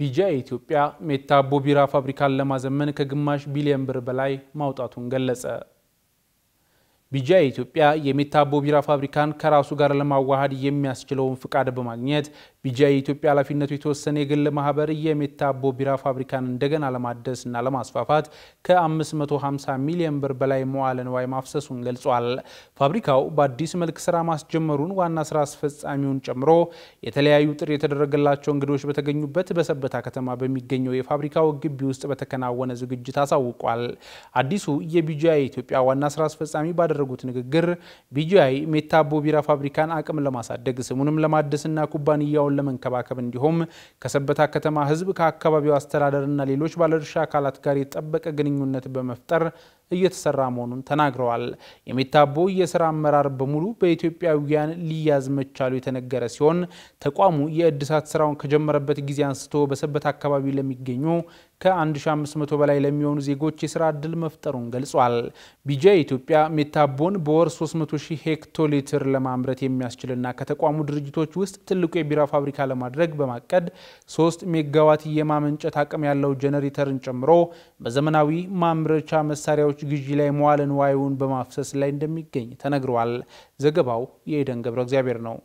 ቢጃ የኢትዮጵያ ሜታ ቢራ ፋብሪካን ለማዘመን ከግማሽ ቢሊዮን ብር በላይ ማውጣቱን ገለጸ። ቢጃ ኢትዮጵያ የሜታቦ ቢራ ፋብሪካን ከራሱ ጋር ለማዋሃድ የሚያስችለውን ፍቃድ በማግኘት ቢጃ የኢትዮጵያ ኃላፊነቱ የተወሰነ የግል ማህበር የሜታቦ ቢራ ፋብሪካን እንደገና ለማደስ እና ለማስፋፋት ከ550 ሚሊዮን ብር በላይ መዋለ ንዋይ ማፍሰሱን ገልጿል። ፋብሪካው በአዲስ መልክ ስራ ማስጀመሩን ዋና ስራ አስፈጻሚውን ጨምሮ የተለያዩ ጥሪ የተደረገላቸው እንግዶች በተገኙበት በሰበታ ከተማ በሚገኘው የፋብሪካው ግቢ ውስጥ በተከናወነ ዝግጅት አሳውቋል። አዲሱ የቢጃ ኢትዮጵያ ዋና ስራ አስፈጻሚ ባደ ባደረጉት ንግግር ቢጂአይ ሜታቦ ቢራ ፋብሪካን አቅም ለማሳደግ ስሙንም ለማደስና ኩባንያውን ለመንከባከብ እንዲሁም ከሰበታ ከተማ ህዝብ ከአካባቢው አስተዳደርና ሌሎች ባለድርሻ አካላት ጋር የጠበቀ ግንኙነት በመፍጠር እየተሰራ መሆኑን ተናግረዋል። የሜታቦ የስራ አመራር በሙሉ በኢትዮጵያውያን ሊያዝ መቻሉ የተነገረ ሲሆን ተቋሙ የእድሳት ስራውን ከጀመረበት ጊዜ አንስቶ በሰበት አካባቢ ለሚገኙ ከ1500 በላይ ለሚሆኑ ዜጎች የስራ እድል መፍጠሩን ገልጿል። ቢጃ ኢትዮጵያ ሜታቦን በወር 300000 ሄክቶሊትር ሊትር ለማምረት የሚያስችልና ከተቋሙ ድርጅቶች ውስጥ ትልቁ የቢራ ፋብሪካ ለማድረግ በማቀድ 3 ሜጋዋት የማመንጨት አቅም ያለው ጀነሬተርን ጨምሮ በዘመናዊ ማምረቻ መሳሪያዎች የቤቶች ግዢ ላይ መዋለ ንዋዩን በማፍሰስ ላይ እንደሚገኝ ተነግረዋል። ዘገባው የኤደን ገብረ እግዚአብሔር ነው።